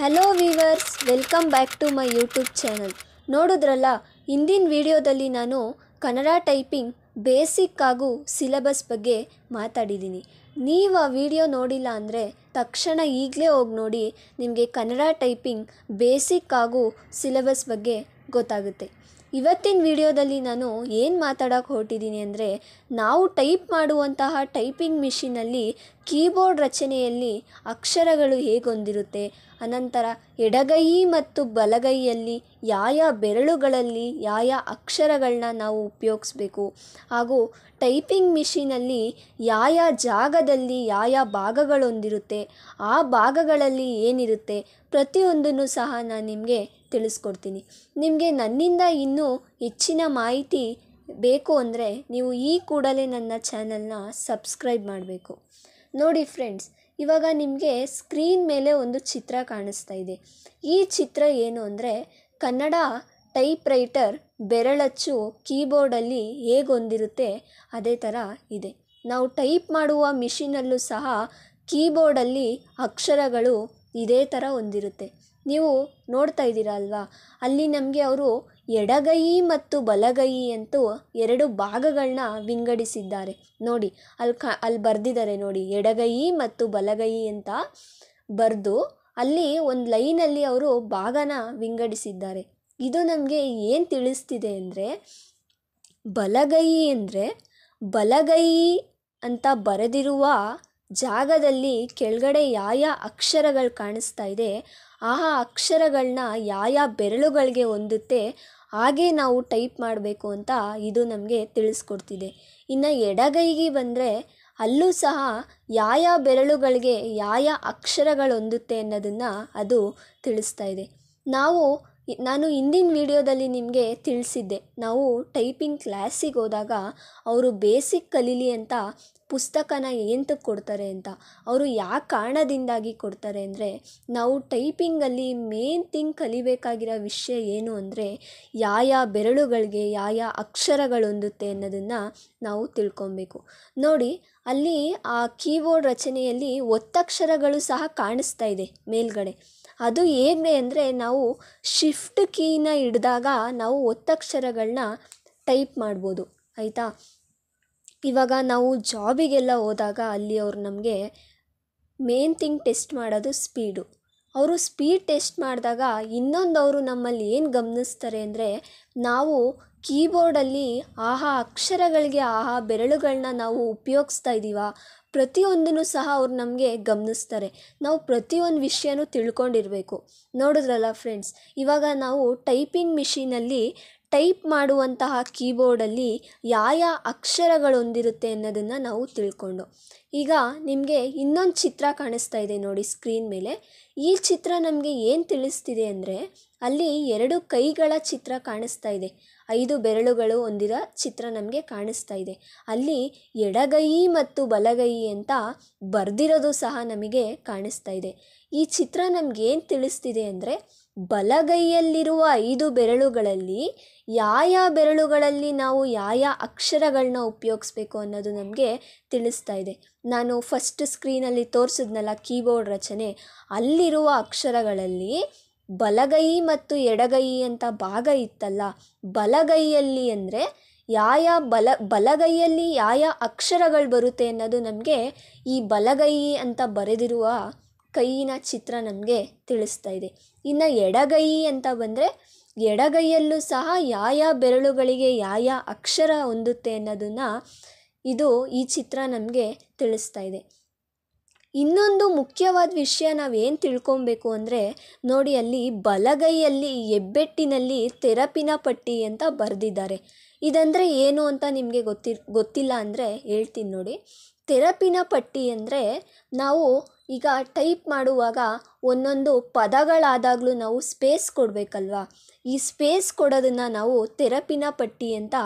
hello viewers welcome back to my YouTube channel ನೋಡಿದ್ರಲ್ಲ ಹಿಂದಿನ ವಿಡಿಯೋದಲ್ಲಿ ನಾನು ಕನ್ನಡ ಟೈಪಿಂಗ್ ಬೇಸಿಕ್ ಹಾಗೂ ಸಿಲೆಬಸ್ ಬಗ್ಗೆ ಮಾತಾಡಿದ್ದೀನಿ ನೀವು ಆ ವಿಡಿಯೋ ನೋಡಿಲ್ಲ ಅಂದರೆ ತಕ್ಷಣ ಈಗಲೇ ಹೋಗಿ ನೋಡಿ ನಿಮಗೆ ಕನ್ನಡ ಟೈಪಿಂಗ್ ಬೇಸಿಕ್ ಹಾಗೂ ಸಿಲೆಬಸ್ ಬಗ್ಗೆ ಗೊತ್ತಾಗುತ್ತೆ ಇವತ್ತಿನ ವಿಡಿಯೋದಲ್ಲಿ ನಾನು ಏನು ಮಾತಾಡೋಕೆ ಹೊರಟಿದ್ದೀನಿ ಅಂದರೆ ನಾವು ಟೈಪ್ ಮಾಡುವಂತಹ ಟೈಪಿಂಗ್ ಮಿಷಿನಲ್ಲಿ ಕೀಬೋರ್ಡ್ ರಚನೆಯಲ್ಲಿ ಅಕ್ಷರಗಳು ಹೇಗೊಂದಿರುತ್ತೆ ಅನಂತರ ಎಡಗೈ ಮತ್ತು ಬಲಗೈಯಲ್ಲಿ ಯಾಯ ಬೆರಳುಗಳಲ್ಲಿ ಯಾಯ ಅಕ್ಷರಗಳನ್ನ ನಾವು ಉಪಯೋಗಿಸ್ಬೇಕು ಹಾಗೂ ಟೈಪಿಂಗ್ ಮಿಷಿನಲ್ಲಿ ಯಾಯ ಜಾಗದಲ್ಲಿ ಯಾವ ಭಾಗಗಳೊಂದಿರುತ್ತೆ ಆ ಭಾಗಗಳಲ್ಲಿ ಏನಿರುತ್ತೆ ಪ್ರತಿಯೊಂದನ್ನು ಸಹ ನಾನು ನಿಮಗೆ ತಿಳಿಸ್ಕೊಡ್ತೀನಿ ನಿಮಗೆ ನನ್ನಿಂದ ಇನ್ನೂ ಹೆಚ್ಚಿನ ಮಾಹಿತಿ ಬೇಕು ಅಂದರೆ ನೀವು ಈ ಕೂಡಲೇ ನನ್ನ ಚಾನಲ್ನ ಸಬ್ಸ್ಕ್ರೈಬ್ ಮಾಡಬೇಕು ನೋಡಿ ಫ್ರೆಂಡ್ಸ್ ಇವಾಗ ನಿಮಗೆ ಸ್ಕ್ರೀನ್ ಮೇಲೆ ಒಂದು ಚಿತ್ರ ಕಾಣಿಸ್ತಾ ಇದೆ ಈ ಚಿತ್ರ ಏನು ಅಂದರೆ ಕನ್ನಡ ಟೈಪ್ ರೈಟರ್ ಬೆರಳಚ್ಚು ಕೀಬೋರ್ಡಲ್ಲಿ ಹೇಗೊಂದಿರುತ್ತೆ ಅದೇ ಥರ ಇದೆ ನಾವು ಟೈಪ್ ಮಾಡುವ ಮಿಷಿನಲ್ಲೂ ಸಹ ಕೀಬೋರ್ಡಲ್ಲಿ ಅಕ್ಷರಗಳು ಇದೇ ಥರ ಹೊಂದಿರುತ್ತೆ ನೀವು ನೋಡ್ತಾ ಇದ್ದೀರಾ ಅಲ್ವಾ ಅಲ್ಲಿ ನಮಗೆ ಅವರು ಎಡಗೈ ಮತ್ತು ಬಲಗೈ ಅಂತೂ ಎರಡು ಭಾಗಗಳನ್ನ ವಿಂಗಡಿಸಿದ್ದಾರೆ ನೋಡಿ ಅಲ್ಲಿ ಕ ಅಲ್ಲಿ ಬರೆದಿದ್ದಾರೆ ನೋಡಿ ಎಡಗೈ ಮತ್ತು ಬಲಗೈ ಅಂತ ಬರೆದು ಅಲ್ಲಿ ಒಂದು ಲೈನಲ್ಲಿ ಅವರು ಭಾಗನ ವಿಂಗಡಿಸಿದ್ದಾರೆ ಇದು ನಮಗೆ ಏನು ತಿಳಿಸ್ತಿದೆ ಅಂದರೆ ಬಲಗೈ ಅಂದರೆ ಬಲಗೈ ಅಂತ ಬರೆದಿರುವ ಜಾಗದಲ್ಲಿ ಕೆಳಗಡೆ ಯಾವ ಅಕ್ಷರಗಳು ಕಾಣಿಸ್ತಾ ಇದೆ ಆ ಅಕ್ಷರಗಳನ್ನ ಯಾವ ಬೆರಳುಗಳಿಗೆ ಹೊಂದುತ್ತೆ ಹಾಗೆ ನಾವು ಟೈಪ್ ಮಾಡಬೇಕು ಅಂತ ಇದು ನಮಗೆ ತಿಳಿಸ್ಕೊಡ್ತಿದೆ ಇನ್ನು ಎಡಗೈಗೆ ಬಂದರೆ ಅಲ್ಲೂ ಸಹ ಯಾವ ಬೆರಳುಗಳಿಗೆ ಯಾವ ಅಕ್ಷರಗಳು ಹೊಂದುತ್ತೆ ಅನ್ನೋದನ್ನು ಅದು ತಿಳಿಸ್ತಾ ಇದೆ ನಾವು ನಾನು ಹಿಂದಿನ ವೀಡಿಯೋದಲ್ಲಿ ನಿಮಗೆ ತಿಳಿಸಿದ್ದೆ ನಾವು ಟೈಪಿಂಗ್ ಕ್ಲಾಸಿಗೆ ಹೋದಾಗ ಅವರು ಬೇಸಿಕ್ ಕಲೀಲಿ ಅಂತ ಪುಸ್ತಕನ ಏಂತ ಕೊಡ್ತಾರೆ ಅಂತ ಅವರು ಯಾವ ಕಾರಣದಿಂದಾಗಿ ಕೊಡ್ತಾರೆ ಅಂದರೆ ನಾವು ಟೈಪಿಂಗಲ್ಲಿ ಮೇನ್ ಥಿಂಗ್ ಕಲಿಬೇಕಾಗಿರೋ ವಿಷಯ ಏನು ಅಂದರೆ ಯಾವ ಬೆರಳುಗಳಿಗೆ ಯಾವ ಅಕ್ಷರಗಳೊಂದುತ್ತೆ ಅನ್ನೋದನ್ನು ನಾವು ತಿಳ್ಕೊಬೇಕು ನೋಡಿ ಅಲ್ಲಿ ಆ ಕೀಬೋರ್ಡ್ ರಚನೆಯಲ್ಲಿ ಒತ್ತಕ್ಷರಗಳು ಸಹ ಕಾಣಿಸ್ತಾ ಇದೆ ಮೇಲ್ಗಡೆ ಅದು ಹೇಗೆ ಅಂದರೆ ನಾವು ಶಿಫ್ಟ್ ಕೀನ ಹಿಡಿದಾಗ ನಾವು ಒತ್ತಕ್ಷರಗಳನ್ನ ಟೈಪ್ ಮಾಡ್ಬೋದು ಆಯಿತಾ ಇವಾಗ ನಾವು ಜಾಬಿಗೆಲ್ಲ ಹೋದಾಗ ಅಲ್ಲಿ ಅವರು ನಮಗೆ ಮೇನ್ ಥಿಂಗ್ ಟೆಸ್ಟ್ ಮಾಡೋದು ಸ್ಪೀಡು ಅವರು ಸ್ಪೀಡ್ ಟೆಸ್ಟ್ ಮಾಡಿದಾಗ ಇನ್ನೊಂದು ಅವರು ನಮ್ಮಲ್ಲಿ ಏನು ಗಮನಿಸ್ತಾರೆ ಅಂದರೆ ನಾವು ಕೀಬೋರ್ಡಲ್ಲಿ ಆಹಾ ಅಕ್ಷರಗಳಿಗೆ ಆಹಾ ಬೆರಳುಗಳನ್ನ ನಾವು ಉಪಯೋಗಿಸ್ತಾ ಇದ್ದೀವ ಪ್ರತಿಯೊಂದನ್ನು ಸಹ ಅವ್ರು ನಮಗೆ ಗಮನಿಸ್ತಾರೆ ನಾವು ಪ್ರತಿಯೊಂದು ವಿಷಯನೂ ತಿಳ್ಕೊಂಡಿರಬೇಕು ನೋಡಿದ್ರಲ್ಲ ಫ್ರೆಂಡ್ಸ್ ಇವಾಗ ನಾವು ಟೈಪಿಂಗ್ ಮಿಷಿನಲ್ಲಿ ಟೈಪ್ ಮಾಡುವಂತಹ ಕೀಬೋರ್ಡಲ್ಲಿ ಯಾವ ಯಾವ ಅಕ್ಷರಗಳು ಹೊಂದಿರುತ್ತೆ ಅನ್ನೋದನ್ನು ನಾವು ತಿಳ್ಕೊಂಡು ಈಗ ನಿಮಗೆ ಇನ್ನೊಂದು ಚಿತ್ರ ಕಾಣಿಸ್ತಾ ಇದೆ ನೋಡಿ ಸ್ಕ್ರೀನ್ ಮೇಲೆ ಈ ಚಿತ್ರ ನಮಗೆ ಏನು ತಿಳಿಸ್ತಿದೆ ಅಂದರೆ ಅಲ್ಲಿ ಎರಡು ಕೈಗಳ ಚಿತ್ರ ಕಾಣಿಸ್ತಾ ಇದೆ ಐದು ಬೆರಳುಗಳು ಹೊಂದಿದ ಚಿತ್ರ ನಮಗೆ ಕಾಣಿಸ್ತಾ ಇದೆ ಅಲ್ಲಿ ಎಡಗೈ ಮತ್ತು ಬಲಗೈ ಅಂತ ಬರೆದಿರೋದು ಸಹ ನಮಗೆ ಕಾಣಿಸ್ತಾ ಇದೆ ಈ ಚಿತ್ರ ನಮಗೇನು ತಿಳಿಸ್ತಿದೆ ಅಂದರೆ ಬಲಗೈಯಲ್ಲಿರುವ ಐದು ಬೆರಳುಗಳಲ್ಲಿ ಯಾವ ಬೆರಳುಗಳಲ್ಲಿ ನಾವು ಯಾವ ಅಕ್ಷರಗಳನ್ನ ಉಪಯೋಗಿಸ್ಬೇಕು ಅನ್ನೋದು ನಮಗೆ ತಿಳಿಸ್ತಾ ಇದೆ ನಾನು ಫಸ್ಟ್ ಸ್ಕ್ರೀನಲ್ಲಿ ತೋರಿಸಿದ್ನಲ್ಲ ಕೀಬೋರ್ಡ್ ರಚನೆ ಅಲ್ಲಿರುವ ಅಕ್ಷರಗಳಲ್ಲಿ ಬಲಗೈ ಮತ್ತು ಎಡಗೈ ಅಂತ ಭಾಗ ಇತ್ತಲ್ಲ ಬಲಗೈಯಲ್ಲಿ ಅಂದರೆ ಯಾಯ ಬಲ ಬಲಗೈಯಲ್ಲಿ ಯಾಯ ಅಕ್ಷರಗಳು ಬರುತ್ತೆ ಅನ್ನೋದು ನಮಗೆ ಈ ಬಲಗೈ ಅಂತ ಬರೆದಿರುವ ಕೈಯಿನ ಚಿತ್ರ ನಮಗೆ ತಿಳಿಸ್ತಾ ಇದೆ ಇನ್ನು ಎಡಗೈ ಅಂತ ಬಂದರೆ ಎಡಗೈಯಲ್ಲೂ ಸಹ ಯಾಯ ಬೆರಳುಗಳಿಗೆ ಯಾಯ ಅಕ್ಷರ ಹೊಂದುತ್ತೆ ಅನ್ನೋದನ್ನು ಇದು ಈ ಚಿತ್ರ ನಮಗೆ ತಿಳಿಸ್ತಾ ಇದೆ ಇನ್ನೊಂದು ಮುಖ್ಯವಾದ ವಿಷಯ ನಾವೇನು ತಿಳ್ಕೊಬೇಕು ಅಂದರೆ ನೋಡಿ ಅಲ್ಲಿ ಬಲಗೈಯಲ್ಲಿ ಹೆಬ್ಬೆಟ್ಟಿನಲ್ಲಿ ತೆರಪಿನ ಪಟ್ಟಿ ಅಂತ ಬರೆದಿದ್ದಾರೆ ಇದಂದರೆ ಏನು ಅಂತ ನಿಮಗೆ ಗೊತ್ತಿ ಗೊತ್ತಿಲ್ಲ ಅಂದರೆ ಹೇಳ್ತೀನಿ ನೋಡಿ ತೆರಪಿನ ಪಟ್ಟಿ ಅಂದರೆ ನಾವು ಈಗ ಟೈಪ್ ಮಾಡುವಾಗ ಒಂದೊಂದು ಪದಗಳಾದಾಗಲೂ ನಾವು ಸ್ಪೇಸ್ ಕೊಡಬೇಕಲ್ವಾ ಈ ಸ್ಪೇಸ್ ಕೊಡೋದನ್ನು ನಾವು ತೆರಪಿನ ಪಟ್ಟಿ ಅಂತ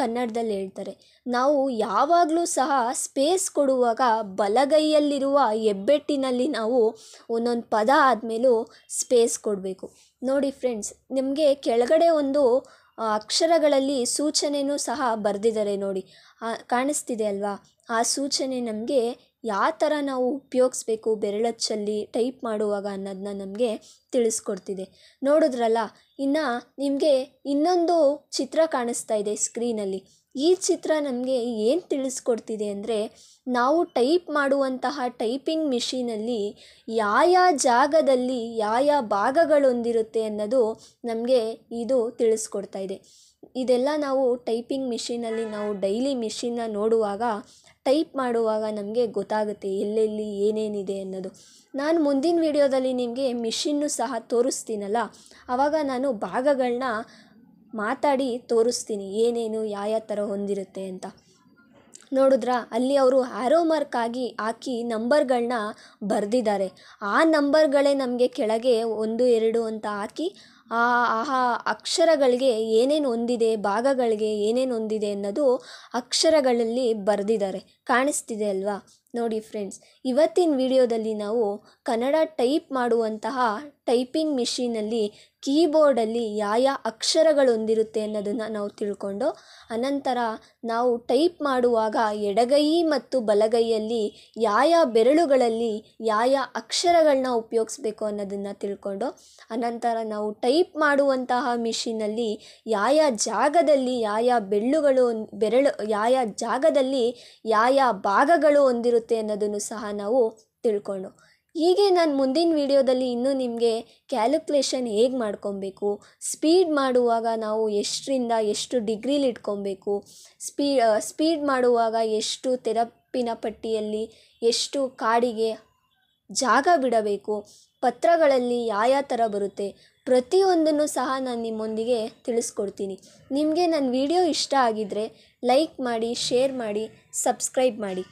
ಕನ್ನಡದಲ್ಲಿ ಹೇಳ್ತಾರೆ ನಾವು ಯಾವಾಗಲೂ ಸಹ ಸ್ಪೇಸ್ ಕೊಡುವಾಗ ಬಲಗೈಯಲ್ಲಿರುವ ಹೆಬ್ಬೆಟ್ಟಿನಲ್ಲಿ ನಾವು ಒಂದೊಂದು ಪದ ಆದಮೇಲೂ ಸ್ಪೇಸ್ ಕೊಡಬೇಕು ನೋಡಿ ಫ್ರೆಂಡ್ಸ್ ನಿಮಗೆ ಕೆಳಗಡೆ ಒಂದು ಅಕ್ಷರಗಳಲ್ಲಿ ಸೂಚನೆಯೂ ಸಹ ಬರೆದಿದ್ದಾರೆ ನೋಡಿ ಕಾಣಿಸ್ತಿದೆ ಅಲ್ವಾ ಆ ಸೂಚನೆ ನಮಗೆ ಯಾವ ಥರ ನಾವು ಉಪಯೋಗಿಸ್ಬೇಕು ಬೆರಳಚ್ಚಲ್ಲಿ ಟೈಪ್ ಮಾಡುವಾಗ ಅನ್ನೋದನ್ನ ನಮಗೆ ತಿಳಿಸ್ಕೊಡ್ತಿದೆ ನೋಡಿದ್ರಲ್ಲ ಇನ್ನು ನಿಮಗೆ ಇನ್ನೊಂದು ಚಿತ್ರ ಕಾಣಿಸ್ತಾ ಇದೆ ಸ್ಕ್ರೀನಲ್ಲಿ ಈ ಚಿತ್ರ ನಮಗೆ ಏನು ತಿಳಿಸ್ಕೊಡ್ತಿದೆ ಅಂದರೆ ನಾವು ಟೈಪ್ ಮಾಡುವಂತಹ ಟೈಪಿಂಗ್ ಮಿಷಿನಲ್ಲಿ ಯಾವ ಜಾಗದಲ್ಲಿ ಯಾವ ಭಾಗಗಳೊಂದಿರುತ್ತೆ ಅನ್ನೋದು ನಮಗೆ ಇದು ತಿಳಿಸ್ಕೊಡ್ತಾ ಇದೆ ಇದೆಲ್ಲ ನಾವು ಟೈಪಿಂಗ್ ಮಿಷಿನಲ್ಲಿ ನಾವು ಡೈಲಿ ಮಿಷಿನ್ನ ನೋಡುವಾಗ ಟೈಪ್ ಮಾಡುವಾಗ ನಮಗೆ ಗೊತ್ತಾಗುತ್ತೆ ಎಲ್ಲೆಲ್ಲಿ ಏನೇನಿದೆ ಅನ್ನೋದು ನಾನು ಮುಂದಿನ ವೀಡಿಯೋದಲ್ಲಿ ನಿಮಗೆ ಮಿಷಿನ್ನು ಸಹ ತೋರಿಸ್ತೀನಲ್ಲ ಆವಾಗ ನಾನು ಭಾಗಗಳನ್ನ ಮಾತಾಡಿ ತೋರಿಸ್ತೀನಿ ಏನೇನು ಯಾವ ಥರ ಹೊಂದಿರುತ್ತೆ ಅಂತ ನೋಡಿದ್ರ ಅಲ್ಲಿ ಅವರು ಆರೋ ಮಾರ್ಕ್ ಆಗಿ ಹಾಕಿ ನಂಬರ್ಗಳನ್ನ ಬರೆದಿದ್ದಾರೆ ಆ ನಂಬರ್ಗಳೇ ನಮಗೆ ಕೆಳಗೆ ಒಂದು ಎರಡು ಅಂತ ಹಾಕಿ ಆ ಆಹಾ ಅಕ್ಷರಗಳಿಗೆ ಏನೇನು ಹೊಂದಿದೆ ಭಾಗಗಳಿಗೆ ಏನೇನು ಹೊಂದಿದೆ ಅನ್ನೋದು ಅಕ್ಷರಗಳಲ್ಲಿ ಬರೆದಿದ್ದಾರೆ ಕಾಣಿಸ್ತಿದೆ ಅಲ್ವಾ ನೋಡಿ ಫ್ರೆಂಡ್ಸ್ ಇವತ್ತಿನ ವಿಡಿಯೋದಲ್ಲಿ ನಾವು ಕನ್ನಡ ಟೈಪ್ ಮಾಡುವಂತಹ ಟೈಪಿಂಗ್ ಮಿಷಿನಲ್ಲಿ ಕೀಬೋರ್ಡಲ್ಲಿ ಯಾವ ಅಕ್ಷರಗಳು ಹೊಂದಿರುತ್ತೆ ಅನ್ನೋದನ್ನು ನಾವು ತಿಳ್ಕೊಂಡು ಅನಂತರ ನಾವು ಟೈಪ್ ಮಾಡುವಾಗ ಎಡಗೈ ಮತ್ತು ಬಲಗೈಯಲ್ಲಿ ಯಾವ ಬೆರಳುಗಳಲ್ಲಿ ಯಾವ ಅಕ್ಷರಗಳನ್ನ ಉಪಯೋಗಿಸ್ಬೇಕು ಅನ್ನೋದನ್ನು ತಿಳ್ಕೊಂಡು ಅನಂತರ ನಾವು ಟೈಪ್ ಮಾಡುವಂತಹ ಮಿಷಿನಲ್ಲಿ ಯಾವ ಜಾಗದಲ್ಲಿ ಯಾವ ಬೆಳ್ಳುಗಳು ಬೆರಳು ಯಾವ ಜಾಗದಲ್ಲಿ ಯಾವ ಭಾಗಗಳು ಹೊಂದಿರುತ್ತೆ ಸಿಗುತ್ತೆ ಅನ್ನೋದನ್ನು ಸಹ ನಾವು ತಿಳ್ಕೊಂಡು ಹೀಗೆ ನಾನು ಮುಂದಿನ ವೀಡಿಯೋದಲ್ಲಿ ಇನ್ನೂ ನಿಮಗೆ ಕ್ಯಾಲ್ಕುಲೇಷನ್ ಹೇಗೆ ಮಾಡ್ಕೊಬೇಕು ಸ್ಪೀಡ್ ಮಾಡುವಾಗ ನಾವು ಎಷ್ಟರಿಂದ ಎಷ್ಟು ಡಿಗ್ರೀಲಿ ಇಟ್ಕೊಬೇಕು ಸ್ಪೀ ಸ್ಪೀಡ್ ಮಾಡುವಾಗ ಎಷ್ಟು ತೆರಪಿನ ಪಟ್ಟಿಯಲ್ಲಿ ಎಷ್ಟು ಕಾಡಿಗೆ ಜಾಗ ಬಿಡಬೇಕು ಪತ್ರಗಳಲ್ಲಿ ಯಾವ ಥರ ಬರುತ್ತೆ ಪ್ರತಿಯೊಂದನ್ನು ಸಹ ನಾನು ನಿಮ್ಮೊಂದಿಗೆ ತಿಳಿಸ್ಕೊಡ್ತೀನಿ ನಿಮಗೆ ನನ್ನ ವಿಡಿಯೋ ಇಷ್ಟ ಆಗಿದ್ದರೆ ಲೈಕ್ ಮಾಡಿ ಶೇರ್ ಮಾಡಿ ಸಬ್ಸ್ಕ್ರೈಬ್ ಮಾಡಿ